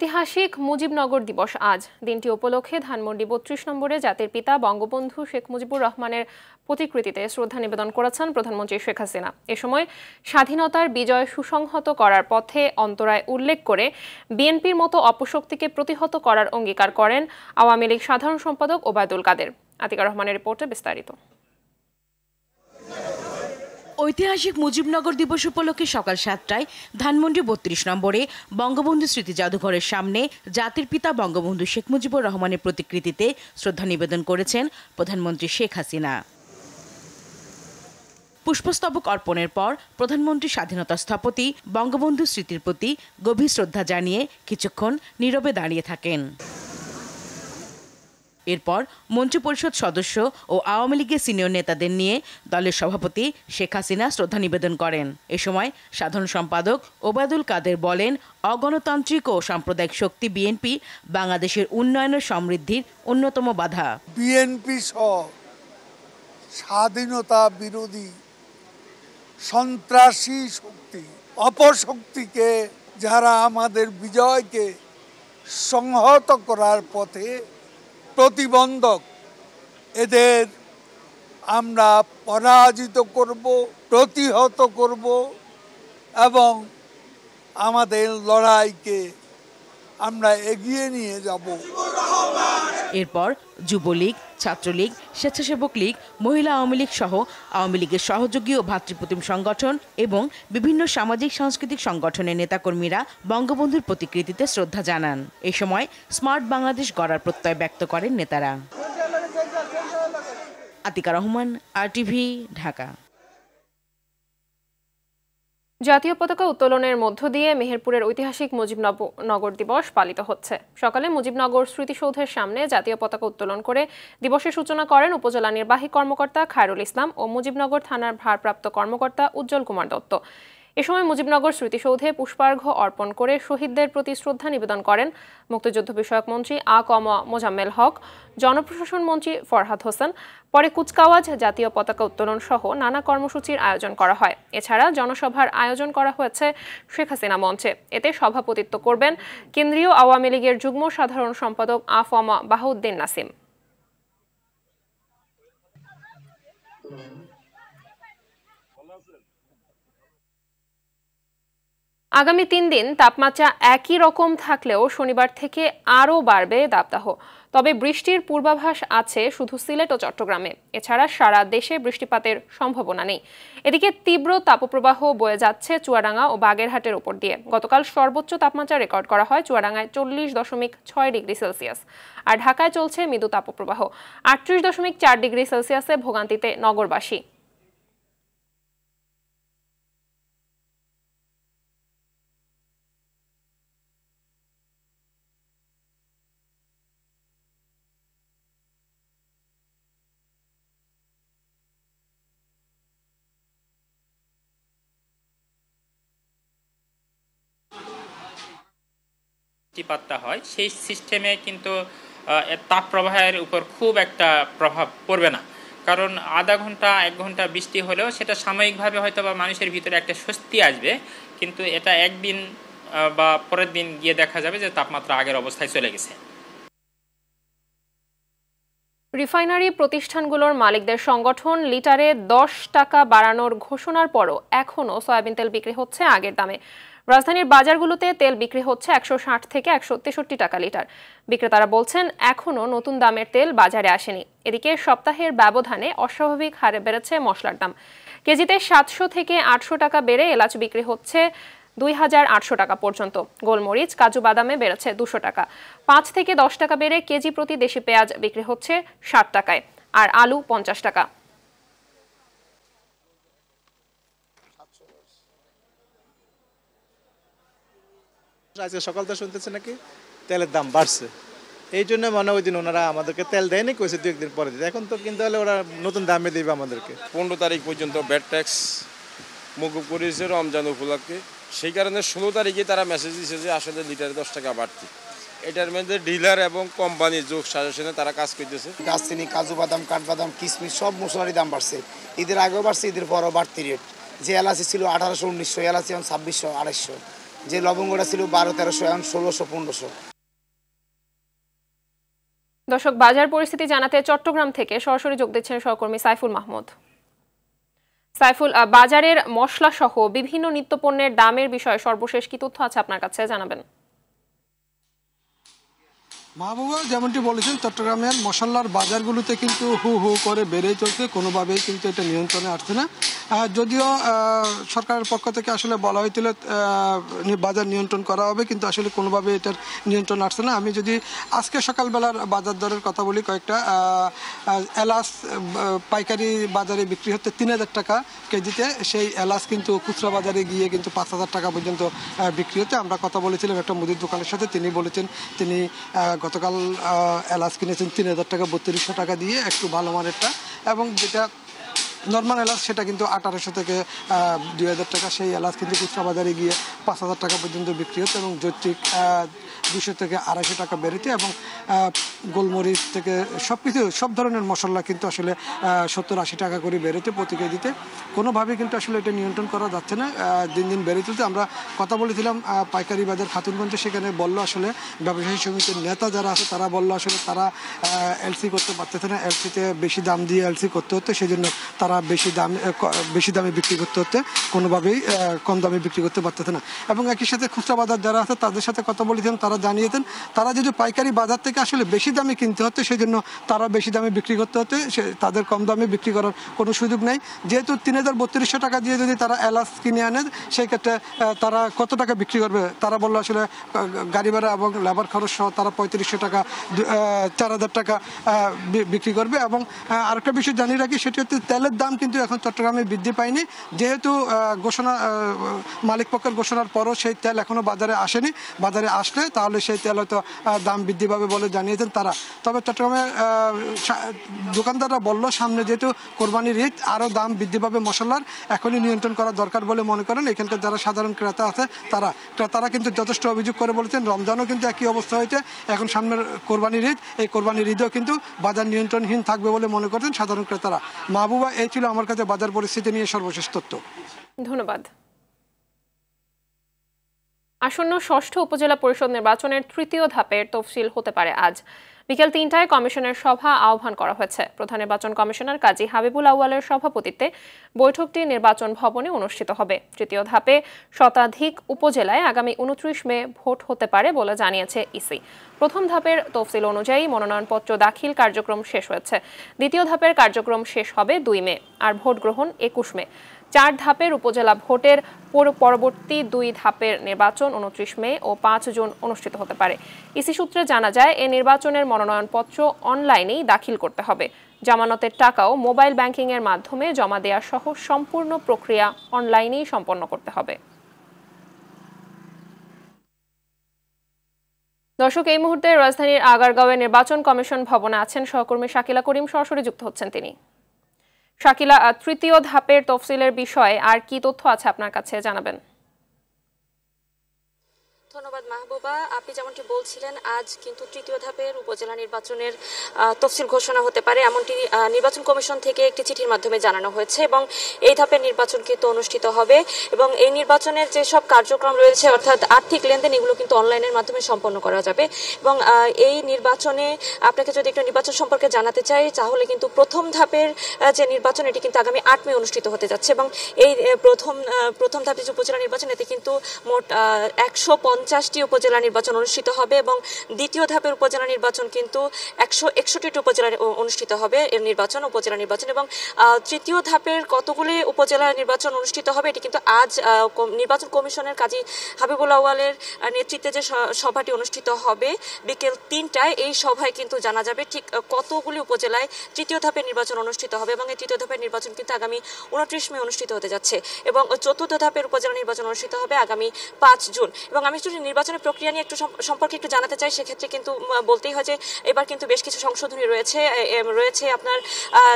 ঐতিহাসিক মুজিবনগর দিবস আজ দিনটি উপলক্ষে ধানমন্ডি বত্রিশ নম্বরে জাতির পিতা বঙ্গবন্ধু শেখ মুজিবুর রহমানের প্রতিকৃতিতে শ্রদ্ধা নিবেদন করেছেন প্রধানমন্ত্রী শেখ হাসিনা এ সময় স্বাধীনতার বিজয় সুসংহত করার পথে অন্তরায় উল্লেখ করে বিএনপির মতো অপশক্তিকে প্রতিহত করার অঙ্গীকার করেন আওয়ামী লীগ সাধারণ সম্পাদক ওবায়দুল কাদের আতিকা রহমানের রিপোর্টে বিস্তারিত ঐতিহাসিক মুজিবনগর দিবস উপলক্ষে সকাল সাতটায় ধানমন্ডি বত্রিশ নম্বরে বঙ্গবন্ধু স্মৃতি জাদুঘরের সামনে জাতির পিতা বঙ্গবন্ধু শেখ মুজিবুর রহমানের প্রতিকৃতিতে শ্রদ্ধা নিবেদন করেছেন প্রধানমন্ত্রী শেখ হাসিনা পুষ্পস্তবক অর্পণের পর প্রধানমন্ত্রী স্বাধীনতা স্থপতি বঙ্গবন্ধু স্মৃতির প্রতি গভীর শ্রদ্ধা জানিয়ে কিছুক্ষণ নীরবে দাঁড়িয়ে থাকেন এরপর মন্ত্রিপরিষদ সদস্য ও আওয়ামী লীগের সিনিয়র নেতাদের নিয়ে দলের সভাপতি শেখ হাসিনা শ্রদ্ধা নিবেদন করেন এ সময় সাধারণ সম্পাদক ওবায়দুল কাদের বলেন অগণতান্ত্রিক ও সাম্প্রদায়িক শক্তি বিএনপি বাংলাদেশের উন্নয়নের সমৃদ্ধির অন্যতম বাধা বিএনপি সহ স্বাধীনতা বিরোধী সন্ত্রাসী শক্তি অপশক্তিকে যারা আমাদের বিজয়কে সংহত করার পথে প্রতিবন্ধক এদের আমরা পরাজিত করব প্রতিহত করব এবং আমাদের লড়াইকে আমরা এগিয়ে নিয়ে যাব এরপর যুবলীগ ছাত্রলীগ স্বেচ্ছাসেবক লীগ মহিলা আওয়ামী লীগ সহ আওয়ামী লীগের সহযোগী ও ভাতৃপ্রতিম সংগঠন এবং বিভিন্ন সামাজিক সাংস্কৃতিক সংগঠনের নেতাকর্মীরা বঙ্গবন্ধুর প্রতিকৃতিতে শ্রদ্ধা জানান এ সময় স্মার্ট বাংলাদেশ গড়ার প্রত্যয় ব্যক্ত করেন নেতারা আতিকা রহমান আর ঢাকা জাতীয় পতাকা উত্তোলনের মধ্য দিয়ে মেহেরপুরের ঐতিহাসিক মুজিবনগর দিবস পালিত হচ্ছে সকালে মুজিবনগর স্মৃতিসৌধের সামনে জাতীয় পতাকা উত্তোলন করে দিবসের সূচনা করেন উপজেলা নির্বাহী কর্মকর্তা খায়রুল ইসলাম ও মুজিবনগর থানার ভারপ্রাপ্ত কর্মকর্তা উজ্জ্বল কুমার দত্ত এ সময় মুজিবনগর স্মৃতিসৌধে পুষ্পার্ঘ্য অর্পণ করে শহীদদের প্রতি শ্রদ্ধা নিবেদন করেন মুক্তিযুদ্ধ বিষয়ক মন্ত্রী আ কম মোজাম্মেল হক জনপ্রশাসন মন্ত্রী ফরহাদ হোসেন পরে কুচকাওয়াজ জাতীয় পতাকা উত্তোলন সহ নানা কর্মসূচির আয়োজন করা হয় এছাড়া জনসভার আয়োজন করা হয়েছে শেখ হাসিনা মঞ্চে এতে সভাপতিত্ব করবেন কেন্দ্রীয় আওয়ামী লীগের যুগ্ম সাধারণ সম্পাদক আ ফমা বাহাউদ্দিন নাসিম আগামী তিন দিন তাপমাত্রা একই রকম থাকলেও শনিবার থেকে আরও বাড়বে দাবদাহ তবে বৃষ্টির পূর্বাভাস আছে শুধু সিলেট ও চট্টগ্রামে এছাড়া সারা দেশে বৃষ্টিপাতের সম্ভাবনা নেই এদিকে তীব্র তাপপ্রবাহ বয়ে যাচ্ছে চুয়াডাঙ্গা ও বাগেরহাটের ওপর দিয়ে গতকাল সর্বোচ্চ তাপমাত্রা রেকর্ড করা হয় চুয়াডাঙ্গায় চল্লিশ দশমিক ছয় ডিগ্রি সেলসিয়াস আর ঢাকায় চলছে মৃদু তাপপ্রবাহ আটত্রিশ দশমিক চার ডিগ্রি সেলসিয়াসে ভোগান্তিতে নগরবাসী বৃষ্টিপাতটা হয় সেই সিস্টেমে কিন্তু তাপ প্রবাহের উপর খুব একটা প্রভাব পড়বে না কারণ আধা ঘন্টা এক ঘন্টা বৃষ্টি হলেও সেটা সাময়িকভাবে হয়তো বা মানুষের ভিতরে একটা স্বস্তি আসবে কিন্তু এটা একদিন বা পরের দিন গিয়ে দেখা যাবে যে তাপমাত্রা আগের অবস্থায় চলে গেছে রিফাইনারি প্রতিষ্ঠানগুলোর মালিকদের সংগঠন লিটারে দশ টাকা বাড়ানোর ঘোষণার পরও এখনও সয়াবিন তেল বিক্রি হচ্ছে আগের দামে রাজধানীর বাজারগুলোতে তেল বিক্রি হচ্ছে একশো থেকে একশো টাকা লিটার বিক্রেতারা বলছেন এখনও নতুন দামের তেল বাজারে আসেনি এদিকে সপ্তাহের ব্যবধানে অস্বাভাবিক হারে বেড়েছে মশলার দাম কেজিতে সাতশো থেকে আটশো টাকা বেড়ে এলাচ বিক্রি হচ্ছে দুই হাজার আটশো টাকা পর্যন্ত গোলমরিচ কাজু বাদামে বেড়েছে দুশো টাকা পাঁচ থেকে দশ টাকা বেড়ে কেজি প্রতি দেশি পেঁয়াজ বিক্রি হচ্ছে ষাট টাকায় আর আলু পঞ্চাশ টাকা আজকে সকাল তো শুনতেছে নাকি তেলের দাম বাড়ছে এই জন্য মনে ওই দিন ওনারা আমাদেরকে তেল দেয়নি কইছে দু একদিন পরে দিতে এখন তো কিন্তু হলে ওরা নতুন দামে দেবে আমাদেরকে পনেরো তারিখ পর্যন্ত ব্যাড ট্যাক্স মুকুব করেছে রমজান উপলক্ষে সেই কারণে ষোলো তারিখে তারা মেসেজ দিয়েছে যে আসলে লিটারে দশ টাকা বাড়তি এটার মধ্যে ডিলার এবং কোম্পানি যোগ সাজেশনে তারা কাজ করতেছে গাছচিনি কাজু বাদাম কাঠবাদাম কিশমিশ সব মশলারই দাম বাড়ছে ঈদের আগেও বাড়ছে ঈদের পরও বাড়তি রেট যে এলাচি ছিল আঠারোশো উনিশশো এলাচি এখন ছাব্বিশশো আড়াইশো যে লবঙ্গটা ছিল বারো তেরোশো এখন ষোলোশো পনেরোশো দর্শক বাজার পরিস্থিতি জানাতে চট্টগ্রাম থেকে সরাসরি যোগ দিচ্ছেন সহকর্মী সাইফুল মাহমুদ সাইফুল বাজারের মশলা সহ বিভিন্ন নিত্যপণ্যের দামের বিষয়ে সর্বশেষ কি তথ্য আছে আপনার কাছে জানাবেন মাহবুবা যেমনটি বলেছেন চট্টগ্রামের মশলার বাজারগুলোতে কিন্তু হু হু করে বেড়েই চলছে কোনোভাবেই কিন্তু এটা নিয়ন্ত্রণে আসছে না যদিও সরকারের পক্ষ থেকে আসলে বলা হয়েছিল বাজার নিয়ন্ত্রণ করা হবে কিন্তু আসলে কোনোভাবে এটার নিয়ন্ত্রণ আসছে না আমি যদি আজকে সকালবেলার বাজার দরের কথা বলি কয়েকটা এলাচ পাইকারি বাজারে বিক্রি হচ্ছে তিন হাজার টাকা কেজিতে সেই এলাচ কিন্তু খুচরা বাজারে গিয়ে কিন্তু পাঁচ হাজার টাকা পর্যন্ত বিক্রি হচ্ছে আমরা কথা বলেছিলাম একটা মুদির দোকানের সাথে তিনি বলেছেন তিনি গতকাল এলাচ কিনেছেন তিন হাজার টাকা বত্রিশশো টাকা দিয়ে একটু ভালো মানেরটা এবং যেটা নর্মাল এলাচ সেটা কিন্তু আঠারোশো থেকে দুই হাজার টাকা সেই এলাচ কিন্তু খুচরা বাজারে গিয়ে পাঁচ হাজার টাকা পর্যন্ত বিক্রি হতো এবং যৌত্রিক দুশো থেকে আড়াইশো টাকা বেড়েছে এবং গোলমরিচ থেকে সব কিছু সব ধরনের মশলা কিন্তু আসলে সত্তর আশি টাকা করে বেড়েছে প্রতি কেজিতে কোনোভাবেই কিন্তু আসলে এটা নিয়ন্ত্রণ করা যাচ্ছে না দিন দিন বেড়ে চলতে আমরা কথা বলেছিলাম পাইকারি বাজার খাতুনগঞ্জে সেখানে বলল আসলে ব্যবসায়ী সমিতির নেতা যারা আছে তারা বলল আসলে তারা এলসি করতে পারতেছে না এলসিতে বেশি দাম দিয়ে এলসি করতে হতো সেই জন্য তারা তারা বেশি দাম বেশি দামে বিক্রি করতে হতে কোনোভাবেই কম দামে বিক্রি করতে পারতেন না এবং একই সাথে খুচরা বাজার যারা আছে তাদের সাথে কথা বলেছেন তারা জানিয়েছেন তারা যদি পাইকারি বাজার থেকে আসলে বেশি দামে কিনতে হতে সেই জন্য তারা বেশি দামে বিক্রি করতে হতে সে তাদের কম দামে বিক্রি করার কোনো সুযোগ নেই যেহেতু তিন হাজার বত্রিশশো টাকা দিয়ে যদি তারা এলাচ কিনে আনে সেই ক্ষেত্রে তারা কত টাকা বিক্রি করবে তারা বললো আসলে গাড়ি ভাড়া এবং লেবার খরচ সহ তারা পঁয়ত্রিশশো টাকা চার হাজার টাকা বিক্রি করবে এবং আরেকটা বিষয় জানিয়ে রাখি সেটি হচ্ছে তেলের দাম কিন্তু এখন চট্টগ্রামে বৃদ্ধি পায়নি যেহেতু ঘোষণা মালিক পক্ষের ঘোষণার পরও সেই তেল এখনও বাজারে আসেনি বাজারে আসলে তাহলে সেই তেল হয়তো দাম বৃদ্ধি পাবে বলে জানিয়েছেন তারা তবে চট্টগ্রামে দোকানদাররা বলল সামনে যেহেতু কোরবানির ঈদ আরও দাম বৃদ্ধি পাবে মশলার এখনই নিয়ন্ত্রণ করা দরকার বলে মনে করেন এখানকার যারা সাধারণ ক্রেতা আছে তারা তারা কিন্তু যথেষ্ট অভিযোগ করে বলেছেন রমজানও কিন্তু একই অবস্থা হয়েছে এখন সামনের কোরবানির ঈদ এই কোরবানির ঈদও কিন্তু বাজার নিয়ন্ত্রণহীন থাকবে বলে মনে করছেন সাধারণ ক্রেতারা মাহবুবা এই ছিল আমার কাছে বাজার পরিস্থিতি নিয়ে সর্বশেষ তথ্য ধন্যবাদ আসন্ন ষষ্ঠ উপজেলা পরিষদ নির্বাচনের তৃতীয় ধাপের তফসিল হতে পারে আজ বিকেল তিনটায় কমিশনের সভা আহ্বান করা হয়েছে প্রধান নির্বাচন কমিশনার কাজী হাবিবুল আউয়ালের সভাপতিত্বে বৈঠকটি নির্বাচন ভবনে অনুষ্ঠিত হবে তৃতীয় ধাপে শতাধিক উপজেলায় আগামী উনত্রিশ মে ভোট হতে পারে বলে জানিয়েছে ইসি প্রথম ধাপের তফসিল অনুযায়ী মনোনয়নপত্র দাখিল কার্যক্রম শেষ হয়েছে দ্বিতীয় ধাপের কার্যক্রম শেষ হবে দুই মে আর ভোট গ্রহণ একুশ মে চার ধাপের উপজেলা ভোটের পরবর্তী দুই ধাপের নির্বাচন উনত্রিশ মে ও পাঁচ জুন অনুষ্ঠিত হতে পারে ইসি সূত্রে জানা যায় এ নির্বাচনের মনোনয়নপত্র অনলাইনেই দাখিল করতে হবে জামানতের টাকাও মোবাইল ব্যাংকিংয়ের মাধ্যমে জমা দেওয়া সহ সম্পূর্ণ প্রক্রিয়া অনলাইনেই সম্পন্ন করতে হবে দর্শক এই মুহূর্তে রাজধানীর আগারগাঁওয়ে নির্বাচন কমিশন ভবনে আছেন সহকর্মী শাকিলা করিম সরাসরি যুক্ত হচ্ছেন তিনি শাকিলা তৃতীয় ধাপের তফসিলের বিষয়ে আর কি তথ্য আছে আপনার কাছে জানাবেন ধন্যবাদ মাহবুবা আপনি যেমনটি বলছিলেন আজ কিন্তু তৃতীয় ধাপের উপজেলা নির্বাচনের তফসিল ঘোষণা হতে পারে এমনটি নির্বাচন কমিশন থেকে একটি চিঠির মাধ্যমে জানানো হয়েছে এবং এই ধাপের নির্বাচন কিন্তু অনুষ্ঠিত হবে এবং এই নির্বাচনের যে সব কার্যক্রম রয়েছে অর্থাৎ আর্থিক লেনদেন এগুলো কিন্তু অনলাইনের মাধ্যমে সম্পন্ন করা যাবে এবং এই নির্বাচনে আপনাকে যদি একটু নির্বাচন সম্পর্কে জানাতে চাই তাহলে কিন্তু প্রথম ধাপের যে নির্বাচন এটি কিন্তু আগামী আট মে অনুষ্ঠিত হতে যাচ্ছে এবং এই প্রথম প্রথম ধাপের যে উপজেলা নির্বাচন এতে কিন্তু মোট একশো পঞ্চাশটি উপজেলা নির্বাচন অনুষ্ঠিত হবে এবং দ্বিতীয় ধাপের উপজেলা নির্বাচন কিন্তু একশো একষট্টি উপজেলা অনুষ্ঠিত হবে এর নির্বাচন উপজেলা নির্বাচন এবং তৃতীয় ধাপের কতগুলি উপজেলা নির্বাচন অনুষ্ঠিত হবে এটি কিন্তু আজ নির্বাচন কমিশনের কাজী হাবিবুল আওয়ালের নেতৃত্বে যে সভাটি অনুষ্ঠিত হবে বিকেল তিনটায় এই সভায় কিন্তু জানা যাবে ঠিক কতগুলি উপজেলায় তৃতীয় ধাপের নির্বাচন অনুষ্ঠিত হবে এবং এই তৃতীয় ধাপের নির্বাচন কিন্তু আগামী উনত্রিশ মে অনুষ্ঠিত হতে যাচ্ছে এবং চতুর্থ ধাপের উপজেলা নির্বাচন অনুষ্ঠিত হবে আগামী পাঁচ জুন এবং আমি নির্বাচনের প্রক্রিয়া নিয়ে একটু সম্পর্কে একটু জানাতে চাই সেক্ষেত্রে কিন্তু বলতেই হয় যে এবার কিন্তু বেশ কিছু সংশোধনী রয়েছে রয়েছে আপনার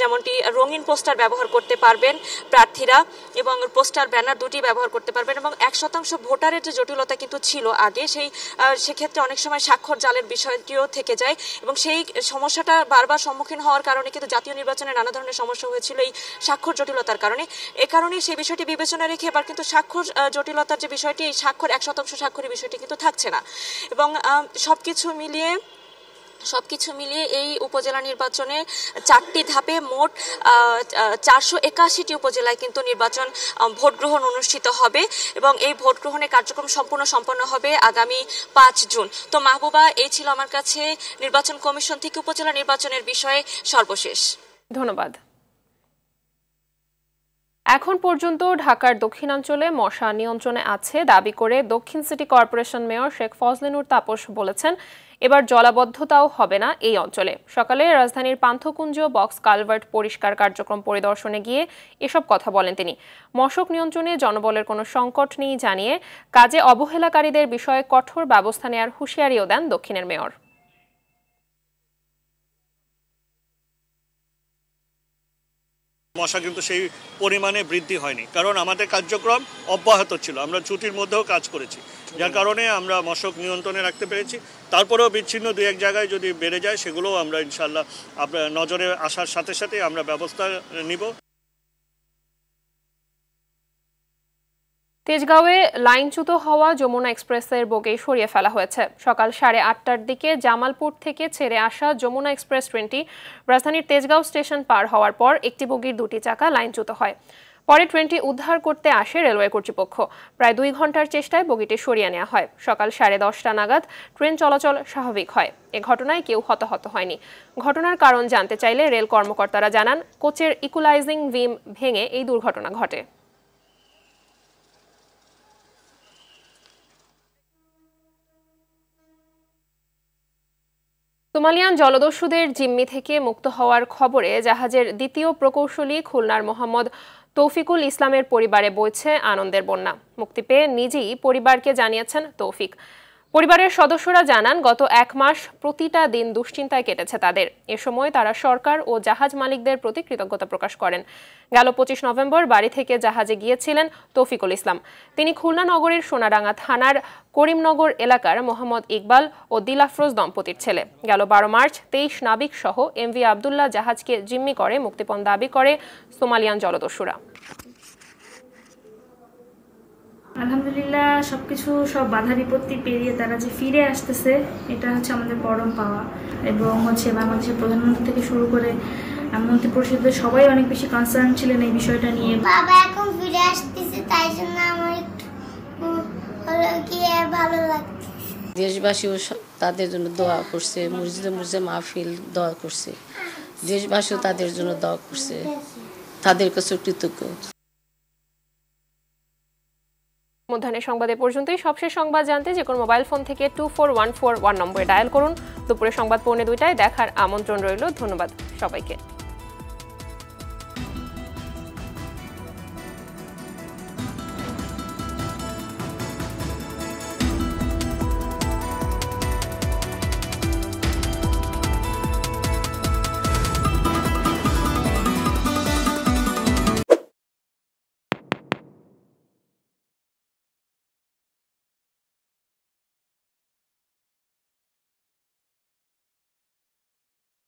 যেমনটি রঙিন পোস্টার ব্যবহার করতে পারবেন প্রার্থীরা এবং পোস্টার ব্যানার দুটি ব্যবহার করতে পারবেন এবং এক শতাংশ ভোটারের যে জটিলতা কিন্তু ছিল আগে সেই সেক্ষেত্রে অনেক সময় স্বাক্ষর জালের বিষয়টিও থেকে যায় এবং সেই সমস্যাটা বারবার সম্মুখীন হওয়ার কারণে কিন্তু জাতীয় নির্বাচনে নানা ধরনের সমস্যা হয়েছিল এই স্বাক্ষর জটিলতার কারণে এ কারণে সেই বিষয়টি বিবেচনা রেখে এবার কিন্তু স্বাক্ষর জটিলতার যে বিষয়টি এই স্বাক্ষর এক শতাংশ স্বাক্ষরী বিষয়টি কিন্তু থাকছে না এবং সব কিছু মিলিয়ে সব কিছু মিলিয়ে এই উপজেলা নির্বাচনে চারটি ধাপে মোট চারশো একাশিটি উপজেলায় কিন্তু নির্বাচন ভোট গ্রহণ অনুষ্ঠিত হবে এবং এই ভোট গ্রহণের কার্যক্রম সম্পূর্ণ সম্পন্ন হবে আগামী পাঁচ জুন তো মাহবুবা এই ছিল আমার কাছে নির্বাচন কমিশন থেকে উপজেলা নির্বাচনের বিষয়ে সর্বশেষ ধন্যবাদ এখন পর্যন্ত ঢাকার দক্ষিণাঞ্চলে মশা নিয়ন্ত্রণে আছে দাবি করে দক্ষিণ city corporation mayor Sheikh Fazlenur Taposh বলেছেন এবার জলাবদ্ধতাও হবে না এই অঞ্চলে সকালে রাজধানীর পান্থকুঞ্জ বক্স কালভার্ট পরিষ্কার কার্যক্রম পরিদর্শনে গিয়ে এসব কথা বলেন তিনি মশক নিয়ন্ত্রণে জনবলের কোনো সংকট নেই জানিয়ে কাজে অবহেলাকারীদের বিষয়ে কঠোর ব্যবস্থা নেয়ার হুঁশিয়ারিও দেন দক্ষিণের মেয়র মশা কিন্তু সেই পরিমাণে বৃদ্ধি হয়নি কারণ আমাদের কার্যক্রম অব্যাহত ছিল আমরা ছুটির মধ্যেও কাজ করেছি যার কারণে আমরা মশক নিয়ন্ত্রণে রাখতে পেরেছি তারপরেও বিচ্ছিন্ন দু এক জায়গায় যদি বেড়ে যায় সেগুলোও আমরা ইনশাল্লাহ আপনার নজরে আসার সাথে সাথে আমরা ব্যবস্থা নিব তেজগাঁওয়ে লাইনচ্যুত হওয়া যমুনা এক্সপ্রেসের বগে সরিয়ে ফেলা হয়েছে সকাল সাড়ে আটটার দিকে জামালপুর থেকে ছেড়ে আসা যমুনা এক্সপ্রেস ট্রেনটি রাজধানীর তেজগাঁও স্টেশন পার হওয়ার পর একটি বগির দুটি চাকা লাইনচ্যুত হয় পরে ট্রেনটি উদ্ধার করতে আসে রেলওয়ে কর্তৃপক্ষ প্রায় দুই ঘন্টার চেষ্টায় বগিটি সরিয়ে নেওয়া হয় সকাল সাড়ে দশটা নাগাদ ট্রেন চলাচল স্বাভাবিক হয় এ ঘটনায় কেউ হতাহত হয়নি ঘটনার কারণ জানতে চাইলে রেল কর্মকর্তারা জানান কোচের ইকুলাইজিং ভিম ভেঙে এই দুর্ঘটনা ঘটে সোমালিয়ান জলদস্যুদের জিম্মি থেকে মুক্ত হওয়ার খবরে জাহাজের দ্বিতীয় প্রকৌশলী খুলনার মোহাম্মদ তৌফিকুল ইসলামের পরিবারে বইছে আনন্দের বন্যা মুক্তি পেয়ে নিজেই পরিবারকে জানিয়েছেন তৌফিক পরিবারের সদস্যরা জানান গত এক মাস প্রতিটা দিন দুশ্চিন্তায় কেটেছে তাদের এ সময় তারা সরকার ও জাহাজ মালিকদের প্রতি কৃতজ্ঞতা প্রকাশ করেন গেল পঁচিশ নভেম্বর বাড়ি থেকে জাহাজে গিয়েছিলেন তৌফিকুল ইসলাম তিনি খুলনা নগরের সোনাডাঙ্গা থানার করিমনগর এলাকার মোহাম্মদ ইকবাল ও দিলাফরোজ দম্পতির ছেলে গেল বারো মার্চ তেইশ নাবিক সহ এম ভি আবদুল্লাহ জাহাজকে জিম্মি করে মুক্তিপণ দাবি করে সোমালিয়ান জলদস্যুরা আলহামদুলিল্লাহ সব কিছু সব বাধা বিপত্তি পেরিয়ে তারা যে ফিরে আসতেছে এটা হচ্ছে আমাদের পরম পাওয়া এবং হচ্ছে বাংলাদেশের প্রধানমন্ত্রী থেকে শুরু করে মন্ত্রী পরিষদের সবাই অনেক বেশি কনসার্ন ছিলেন এই বিষয়টা নিয়ে বাবা এখন ফিরে আসতেছে তাই জন্য আমার একটু হলো গিয়ে ভালো লাগছে দেশবাসী তাদের জন্য দোয়া করছে মসজিদে মসজিদে মাহফিল দোয়া করছে দেশবাসীও তাদের জন্য দোয়া করছে তাদের কাছে কৃতজ্ঞ মধ্যাহ্নে সংবাদে পর্যন্তই সবশেষ সংবাদ জানতে যে কোনো মোবাইল ফোন থেকে two four one four one নম্বরে ডায়াল করুন দুপুরে সংবাদ পৌনে দুইটায় দেখার আমন্ত্রণ রইল ধন্যবাদ সবাইকে